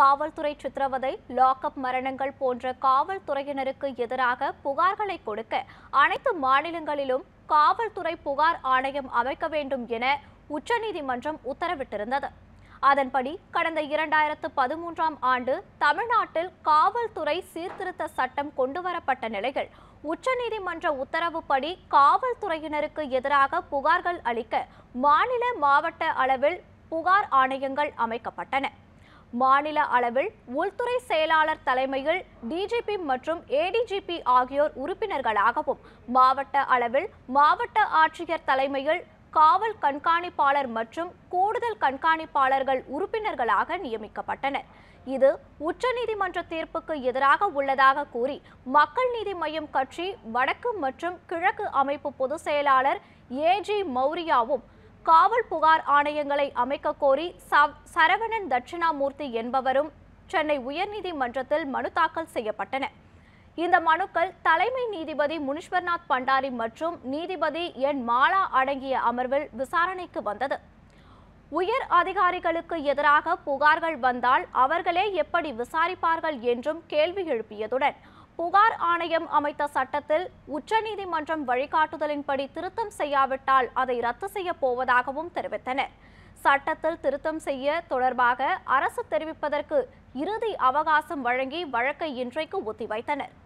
காவல்துறை சித்திரவதை லாக்அப் மரணங்கள் போன்ற காவல்துறையினருக்கு எதிராக புகார்களை கொடுக்க அனைத்து மாநிலங்களிலும் காவல்துறை புகார் ஆணையம் அமைக்க வேண்டும் என உச்சநீதிமன்றம் உத்தரவிட்டிருந்தது அதன்படி கடந்த இரண்டாயிரத்து பதிமூன்றாம் ஆண்டு தமிழ்நாட்டில் காவல்துறை சீர்திருத்த சட்டம் கொண்டுவரப்பட்ட நிலையில் உச்சநீதிமன்ற உத்தரவுப்படி காவல்துறையினருக்கு எதிராக புகார்கள் அளிக்க மாநில மாவட்ட அளவில் புகார் ஆணையங்கள் அமைக்கப்பட்டன மாநில அளவில் உள்துறை செயலாளர் தலைமையில் டிஜிபி மற்றும் ஏடிஜிபி ஆகியோர் உறுப்பினர்களாகவும் மாவட்ட அளவில் மாவட்ட ஆட்சியர் தலைமையில் காவல் கண்காணிப்பாளர் மற்றும் கூடுதல் கண்காணிப்பாளர்கள் உறுப்பினர்களாக நியமிக்கப்பட்டனர் இது உச்சநீதிமன்ற தீர்ப்புக்கு எதிராக உள்ளதாக கூறி மக்கள் நீதி மையம் கட்சி வடக்கு மற்றும் கிழக்கு அமைப்பு பொதுச் செயலாளர் ஏ ஜி மௌரியாவும் காவல் புகார் ஆணையங்களை அமைக்க கோரி சரவணன் தட்சிணாமூர்த்தி என்பவரும் சென்னை உயர்நீதிமன்றத்தில் மனு தாக்கல் செய்யப்பட்டன இந்த மனுக்கள் தலைமை நீதிபதி முனீஸ்வர்நாத் பண்டாரி மற்றும் நீதிபதி என் மாலா அடங்கிய அமர்வில் விசாரணைக்கு வந்தது உயர் அதிகாரிகளுக்கு எதிராக புகார்கள் வந்தால் அவர்களே எப்படி விசாரிப்பார்கள் என்றும் கேள்வி எழுப்பியதுடன் புகார் ஆணையம் அமைத்த சட்டத்தில் உச்சநீதிமன்றம் வழிகாட்டுதலின்படி திருத்தம் செய்யாவிட்டால் அதை ரத்து செய்ய போவதாகவும் தெரிவித்தனர் சட்டத்தில் திருத்தம் செய்ய தொடர்பாக அரசு தெரிவிப்பதற்கு இறுதி அவகாசம் வழங்கி வழக்கை இன்றைக்கு ஒத்திவைத்தனர்